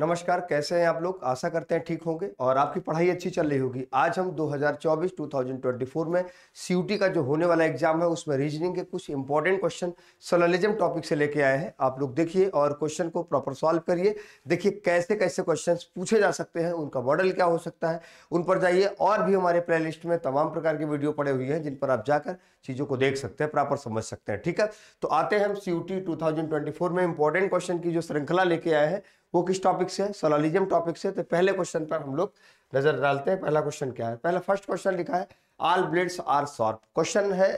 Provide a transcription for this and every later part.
नमस्कार कैसे हैं आप लोग आशा करते हैं ठीक होंगे और आपकी पढ़ाई अच्छी चल रही होगी आज हम 2024-2024 में सी का जो होने वाला एग्जाम है उसमें रीजनिंग के कुछ इंपॉर्टेंट क्वेश्चन सोललिज्म टॉपिक से लेके आए हैं आप लोग देखिए और क्वेश्चन को प्रॉपर सॉल्व करिए देखिए कैसे कैसे क्वेश्चन पूछे जा सकते हैं उनका मॉडल क्या हो सकता है उन पर जाइए और भी हमारे प्ले लिस्ट में तमाम प्रकार की वीडियो पड़े हुए हैं जिन पर आप जाकर चीज़ों को देख सकते हैं प्रॉपर समझ सकते हैं ठीक है तो आते हैं हम सी यू में इंपॉर्टेंट क्वेश्चन की जो श्रृंखला लेके आए हैं वो किस टॉपिक से सोलॉलिज्म टॉपिक से तो पहले क्वेश्चन पर हम लोग नजर डालते हैं पहला क्वेश्चन क्या है पहला फर्स्ट क्वेश्चन लिखा है all blades are sharp question है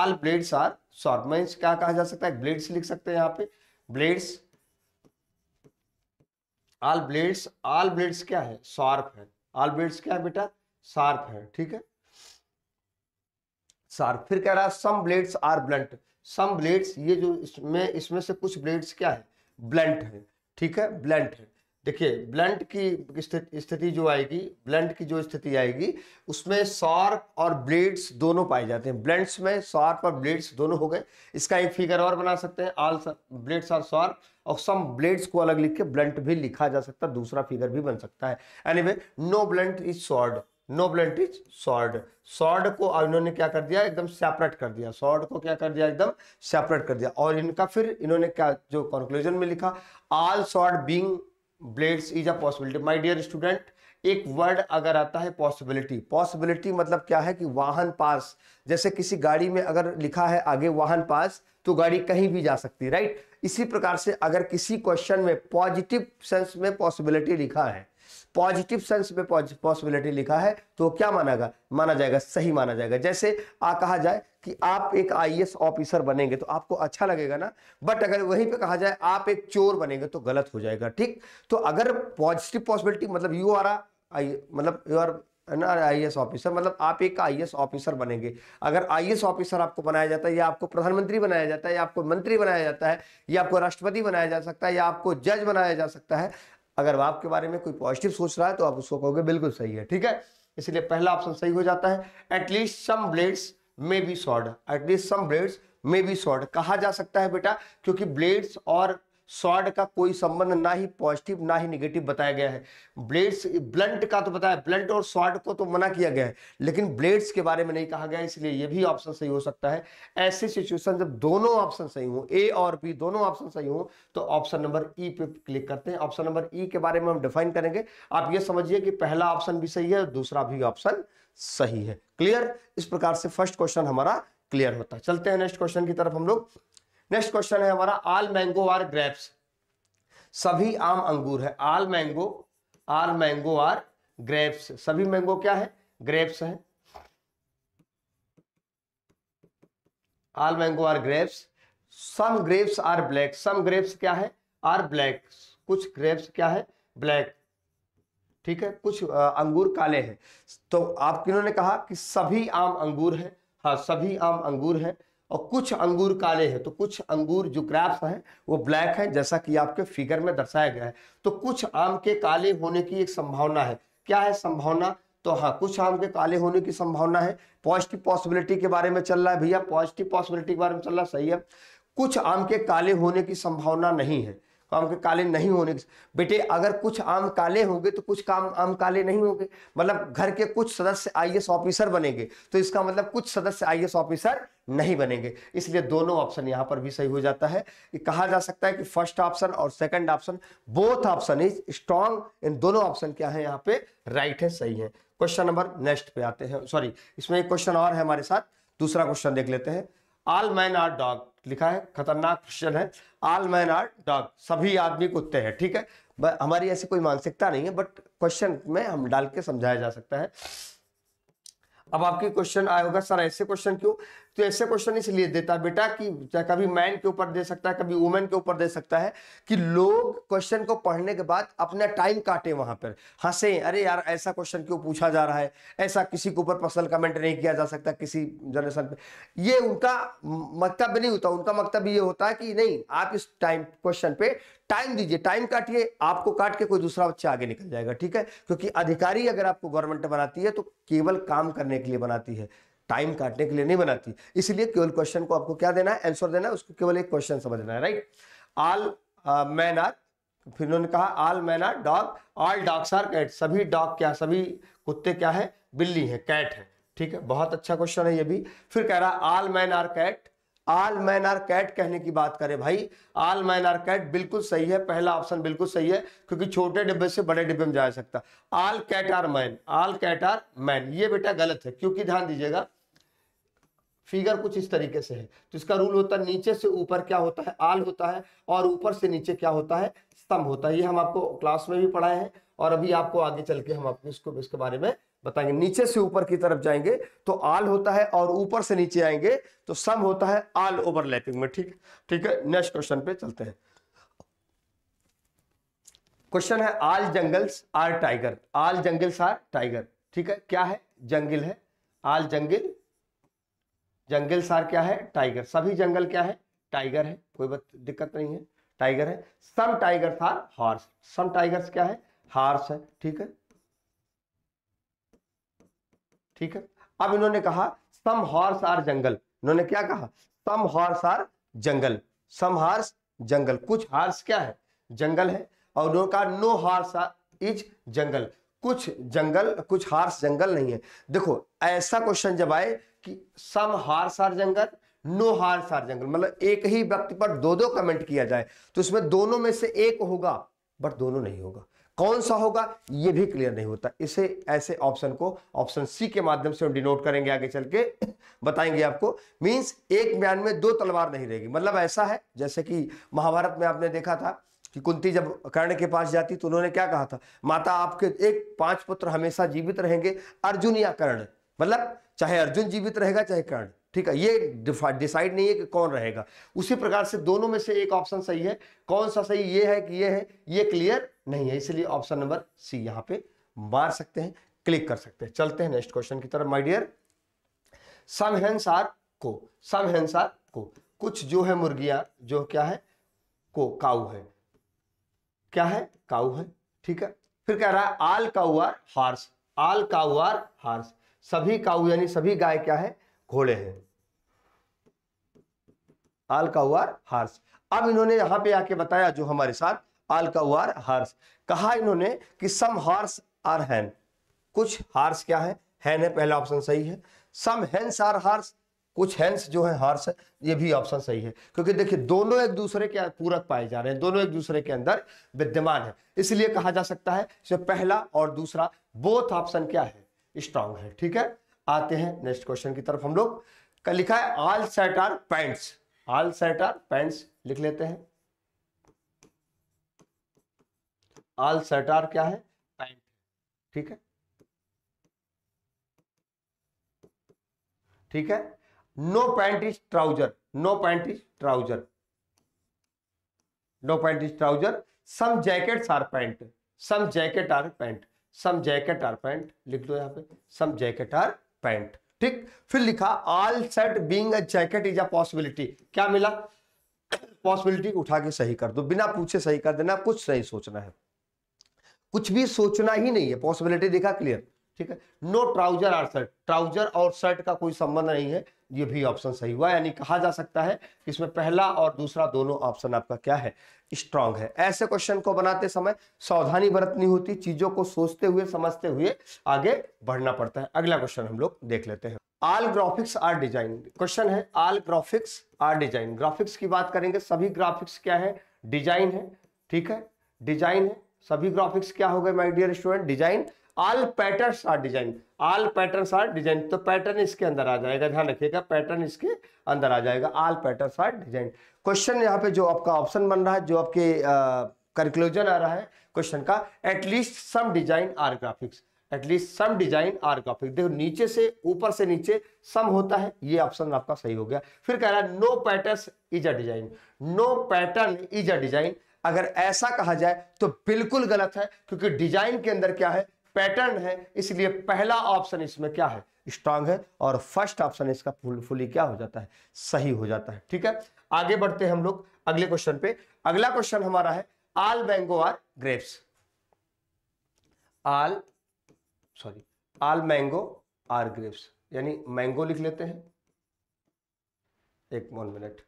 all blades are sharp means क्या कहा जा सकता है ब्लेड्स लिख सकते हैं यहाँ पे blades all blades all blades क्या है शॉर्प है ऑल ब्लेड्स क्या है बेटा शार्प है ठीक है शार्प फिर कह रहा है some blades are blunt some blades ये जो इसमें इसमें से कुछ ब्लेड्स क्या है ब्लंट है ठीक है ब्लंट देखिए ब्लंट की स्थिति जो आएगी ब्लंट की जो स्थिति आएगी उसमें शार्प और ब्लेड्स दोनों पाए जाते हैं ब्लंट्स में शार्प और ब्लेड्स दोनों हो गए इसका एक फिगर और बना सकते हैं आल ब्लेड्स आर शार्प और सम ब्लेड्स को अलग लिख के ब्लंट भी लिखा जा सकता है दूसरा फिगर भी बन सकता है anyway no blunt is short no blunt is sword sword को इन्होंने क्या कर दिया एकदम सेपरेट कर दिया सॉर्ड को क्या कर दिया एकदम सेपरेट कर दिया और इनका फिर इन्होंने क्या जो कंक्लूजन में लिखा all sword being blades is a possibility my dear student एक वर्ड अगर आता है पॉसिबिलिटी पॉसिबिलिटी मतलब क्या है कि वाहन पास जैसे किसी गाड़ी में अगर लिखा है आगे वाहन पास तो गाड़ी कहीं भी जा सकती है राइट इसी प्रकार से अगर किसी क्वेश्चन में पॉजिटिव सेंस में पॉसिबिलिटी लिखा है पॉजिटिव सेंस में पॉसिबिलिटी लिखा है तो क्या मानागा माना जाएगा सही माना जाएगा जैसे आ कहा जाए कि आप एक आईएएस ऑफिसर बनेंगे तो आपको अच्छा लगेगा ना बट अगर वहीं पे कहा जाए आप एक चोर बनेंगे तो गलत हो जाएगा ठीक तो अगर पॉजिटिव पॉसिबिलिटी मतलब यू आर आई मतलब यू आर ना आई ऑफिसर मतलब आप एक आई ऑफिसर बनेंगे अगर आई ऑफिसर आपको बनाया जाता है या आपको प्रधानमंत्री बनाया जाता है या आपको मंत्री बनाया जाता है या आपको राष्ट्रपति बनाया जा सकता है या आपको जज बनाया जा सकता है अगर आपके बारे में कोई पॉजिटिव सोच रहा है तो आप उसको कहोगे बिल्कुल सही है ठीक है इसलिए पहला ऑप्शन सही हो जाता है at least some blades may be short at least some blades may be short कहा जा सकता है बेटा क्योंकि ब्लेड्स और स्वाड का कोई संबंध ना ही पॉजिटिव ना ही निगेटिव बताया गया है ब्लेड्स ब्लंट का तो बताया ब्लंट और स्वाड को तो मना किया गया है लेकिन ब्लेड्स के बारे में नहीं कहा गया इसलिए यह भी ऑप्शन सही हो सकता है ऐसी सिचुएशन जब दोनों ऑप्शन सही हो ए और बी दोनों ऑप्शन सही हो तो ऑप्शन नंबर ई पे क्लिक करते हैं ऑप्शन नंबर ई के बारे में हम डिफाइन करेंगे आप ये समझिए कि पहला ऑप्शन भी सही है और दूसरा भी ऑप्शन सही है क्लियर इस प्रकार से फर्स्ट क्वेश्चन हमारा क्लियर होता है चलते हैं नेक्स्ट क्वेश्चन की तरफ हम लोग नेक्स्ट क्वेश्चन है हमारा आल मैंगो आर ग्रेप्स सभी आम अंगूर है all mango all mango are grapes सभी मैंगो क्या है ग्रेप्स है all mango are grapes some grapes are black some grapes क्या है आर ब्लैक कुछ ग्रेप्स क्या है ब्लैक ठीक है कुछ अंगूर काले हैं तो आप किन्होंने कहा कि सभी आम अंगूर हैं हाँ सभी आम अंगूर हैं और कुछ अंगूर काले हैं तो कुछ अंगूर जो ग्राफ्स हैं वो ब्लैक हैं जैसा कि आपके फिगर में दर्शाया गया है तो कुछ आम के काले होने की एक संभावना है क्या है संभावना तो हाँ कुछ आम के काले होने की संभावना है पॉजिटिव पॉसिबिलिटी के बारे में चल रहा है भैया पॉजिटिव पॉसिबिलिटी के बारे में चल रहा है सही है कुछ आम के काले होने की संभावना नहीं है तो आम के काले नहीं होने बेटे अगर कुछ आम काले होंगे तो कुछ काम आम काले नहीं होंगे मतलब घर के कुछ सदस्य एस ऑफिसर बनेंगे तो इसका मतलब कुछ सदस्य एस ऑफिसर नहीं बनेंगे इसलिए दोनों ऑप्शन यहाँ पर भी सही हो जाता है कि कहा जा सकता है कि फर्स्ट ऑप्शन और second option both option is strong इन दोनों ऑप्शन क्या है यहाँ पे राइट है सही है क्वेश्चन नंबर नेक्स्ट पे आते हैं सॉरी इसमें एक क्वेश्चन और है हमारे साथ दूसरा क्वेश्चन देख लेते हैं आल मैन आर डॉग लिखा है खतरनाक क्वेश्चन है आल मैन आर डॉग सभी आदमी कुत्ते हैं ठीक है हमारी ऐसी कोई मानसिकता नहीं है बट क्वेश्चन में हम डाल के समझाया जा सकता है अब आपकी क्वेश्चन आए होगा सर ऐसे क्वेश्चन क्यों तो ऐसे क्वेश्चन इसलिए देता बेटा कि कभी मैन के ऊपर दे सकता है कभी वुमेन के ऊपर दे सकता है कि लोग क्वेश्चन को पढ़ने के बाद अपना टाइम काटे वहां पर हंसे अरे यार ऐसा क्वेश्चन क्यों पूछा जा रहा है ऐसा किसी के ऊपर पर्सनल कमेंट नहीं किया जा सकता किसी जनरेशन पे ये उनका मकतब मतलब नहीं होता उनका मकतब ये होता है कि नहीं आप इस टाइम क्वेश्चन पे टाइम दीजिए टाइम काटिए आपको काट के कोई दूसरा बच्चा आगे निकल जाएगा ठीक है क्योंकि अधिकारी अगर आपको गवर्नमेंट बनाती है तो केवल काम करने के लिए बनाती है टाइम काटने के लिए नहीं बनाती इसलिए केवल क्वेश्चन को आपको क्या देना है आंसर देना है उसको केवल एक क्वेश्चन समझना है राइट आल मैन आर फिर उन्होंने कहा all man are dog all dogs are cat सभी डॉग क्या सभी कुत्ते क्या है बिल्ली है कैट है ठीक है बहुत अच्छा क्वेश्चन है ये भी फिर कह रहा all man are cat all man are cat कहने की बात करें भाई आल मैन आर कैट बिल्कुल सही है पहला ऑप्शन बिल्कुल सही है क्योंकि छोटे डिब्बे से बड़े डिब्बे में जा सकता all cat are man all cat are man ये बेटा गलत है क्योंकि ध्यान दीजिएगा फिगर कुछ इस तरीके से है तो इसका रूल होता है नीचे से ऊपर क्या होता है आल होता है और ऊपर से नीचे क्या होता है स्तंभ होता है ये हम आपको क्लास में भी पढ़ाए हैं और अभी आपको आगे चल के हम आपको इसको इसके बारे में बताएंगे नीचे से ऊपर की तरफ जाएंगे तो आल होता है और ऊपर से नीचे आएंगे तो सम होता है आल ओवरलैपिंग में ठीक ठीक है नेक्स्ट क्वेश्चन पे चलते हैं क्वेश्चन है all jungles are tiger all jungles are tiger ठीक है क्या है जंगल है आल जंगल जंगल सार क्या है टाइगर सभी जंगल क्या है टाइगर है कोई दिक्कत नहीं है टाइगर है some tiger are horse some tigers क्या है हॉर्स है ठीक है ठीक है अब इन्होंने कहा सम हॉर्स आर जंगल इन्होंने क्या कहा some horse are jungle some horse jungle कुछ हॉर्स क्या है जंगल है और उन्होंने कहा नो हार्स इज जंगल कुछ जंगल कुछ हार्स जंगल नहीं है देखो ऐसा क्वेश्चन जब आए कि some horse are jungle no horse are jungle मतलब एक ही व्यक्ति पर दो दो कमेंट किया जाए तो इसमें दोनों में से एक होगा बट दोनों नहीं होगा कौन सा होगा ये भी क्लियर नहीं होता इसे ऐसे ऑप्शन को ऑप्शन सी के माध्यम से हम डिनोट करेंगे आगे चल के बताएंगे आपको मींस एक बयान में दो तलवार नहीं रहेगी मतलब ऐसा है जैसे कि महाभारत में आपने देखा था कि कुंती जब कर्ण के पास जाती तो उन्होंने क्या कहा था माता आपके एक पांच पुत्र हमेशा जीवित रहेंगे अर्जुन या कर्ण मतलब चाहे अर्जुन जीवित रहेगा चाहे कर्ण ठीक है ये डिसाइड नहीं है कि कौन रहेगा उसी प्रकार से दोनों में से एक ऑप्शन सही है कौन सा सही ये है कि ये है ये क्लियर नहीं है इसलिए ऑप्शन नंबर सी यहां पे मार सकते हैं क्लिक कर सकते हैं चलते हैं नेक्स्ट क्वेश्चन की तरफ माय डियर सम हेंसार को सम हेंसार को कुछ जो है मुर्गियां जो क्या है को काऊ है क्या है काऊ है ठीक है फिर कह रहा है all cow are horse all cow are horse सभी काऊ यानी सभी गाय क्या है घोड़े हैं आल काउआर आर हार्स अब इन्होंने यहां पे आके बताया जो हमारे साथ आल काउआर आर हार्स कहा इन्होंने कि सम हार्स आर हैन कुछ हार्स क्या है हैन है पहला ऑप्शन सही है सम हैंस आर हार्स कुछ हैंस जो है हार्स है ये भी ऑप्शन सही है क्योंकि देखिए दोनों एक दूसरे के पूरक पाए जा रहे हैं दोनों एक दूसरे के अंदर विद्यमान है इसलिए कहा जा सकता है पहला और दूसरा बोथ ऑप्शन क्या है स्ट्रांग है ठीक है आते हैं नेक्स्ट क्वेश्चन की तरफ हम लोग का लिखा है all set are pants all set are pants लिख लेते हैं ऑल सेट आर क्या है पैंट ठीक है ठीक है no pant is trouser no pant is trouser no pant is trouser some jackets are pant some jacket are pant some jacket are pant लिख दो यहां पे सम जैकेट आर पैंट ठीक फिर लिखा all set being jacket is a possibility क्या मिला possibility उठा के सही कर दो बिना पूछे सही कर देना कुछ नहीं सोचना है कुछ भी सोचना ही नहीं है पॉसिबिलिटी देखा क्लियर ठीक है no trouser are shirt trouser और शर्ट का कोई संबंध नहीं है ये भी ऑप्शन सही हुआ यानी कहा जा सकता है कि इसमें पहला और दूसरा दोनों ऑप्शन आपका क्या है स्ट्रांग है ऐसे क्वेश्चन को बनाते समय सावधानी बरतनी होती चीजों को सोचते हुए समझते हुए आगे बढ़ना पड़ता है अगला क्वेश्चन हम लोग देख लेते हैं all graphics are design question है all graphics are design graphics की बात करेंगे सभी ग्राफिक्स क्या है डिजाइन है ठीक है डिजाइन है सभी ग्राफिक्स क्या हो गए my dear student design all pattern are design all pattern are design तो पैटर्न इसके अंदर आ जाएगा ध्यान रखिएगा पैटर्न इसके अंदर आ जाएगा all pattern are design question यहाँ पे जो आपका ऑप्शन बन रहा है जो आपके कंक्लूजन आ रहा है क्वेश्चन का at least some design are graphics at least some design are graphics देखो नीचे से ऊपर से नीचे सम होता है ये ऑप्शन आपका सही हो गया फिर कह रहा है no pattern is a design no pattern is a design अगर ऐसा कहा जाए तो बिल्कुल गलत है क्योंकि डिजाइन के अंदर क्या है पैटर्न है इसलिए पहला ऑप्शन इसमें क्या है स्ट्रांग है और फर्स्ट ऑप्शन इसका फुल फुली क्या हो जाता है सही हो जाता है ठीक है आगे बढ़ते हैं हम लोग अगले क्वेश्चन पे अगला क्वेश्चन हमारा है all mango are grapes all sorry all mango are grapes यानी मैंगो लिख लेते हैं एक one minute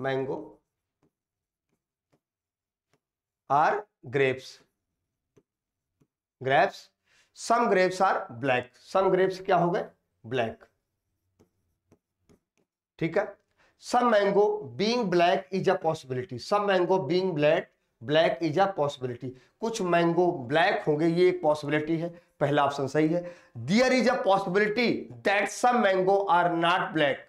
mango are grapes grapes some grapes are black some grapes क्या हो गए ब्लैक ठीक है some mango being black is a possibility some mango being black black is a possibility कुछ मैंगो ब्लैक होंगे ये एक पॉसिबिलिटी है पहला ऑप्शन सही है there is a possibility that some mango are not black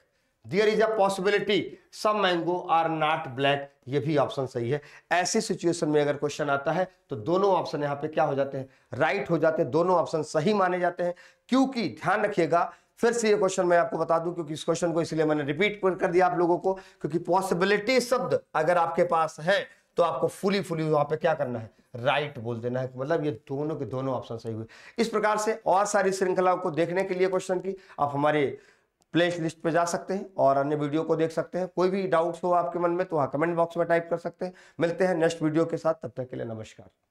there is a possibility some mango are not black ये भी ऑप्शन सही है ऐसी सिचुएशन में अगर क्वेश्चन आता है तो दोनों ऑप्शन यहाँ पे क्या हो जाते हैं राइट right हो जाते हैं दोनों ऑप्शन सही माने जाते हैं क्योंकि ध्यान रखिएगा फिर से ये क्वेश्चन मैं आपको बता दूं क्योंकि इस क्वेश्चन को इसलिए मैंने रिपीट कर दिया आप लोगों को क्योंकि पॉसिबिलिटी शब्द अगर आपके पास है तो आपको फुली फुली वहां पे क्या करना है राइट right बोल देना है मतलब ये दोनों के दोनों ऑप्शन सही हुए इस प्रकार से और सारी श्रृंखलाओं को देखने के लिए क्वेश्चन की आप हमारे प्ले लिस्ट पर जा सकते हैं और अन्य वीडियो को देख सकते हैं कोई भी डाउट्स हो आपके मन में तो वहाँ कमेंट बॉक्स में टाइप कर सकते हैं मिलते हैं नेक्स्ट वीडियो के साथ तब तक के लिए नमस्कार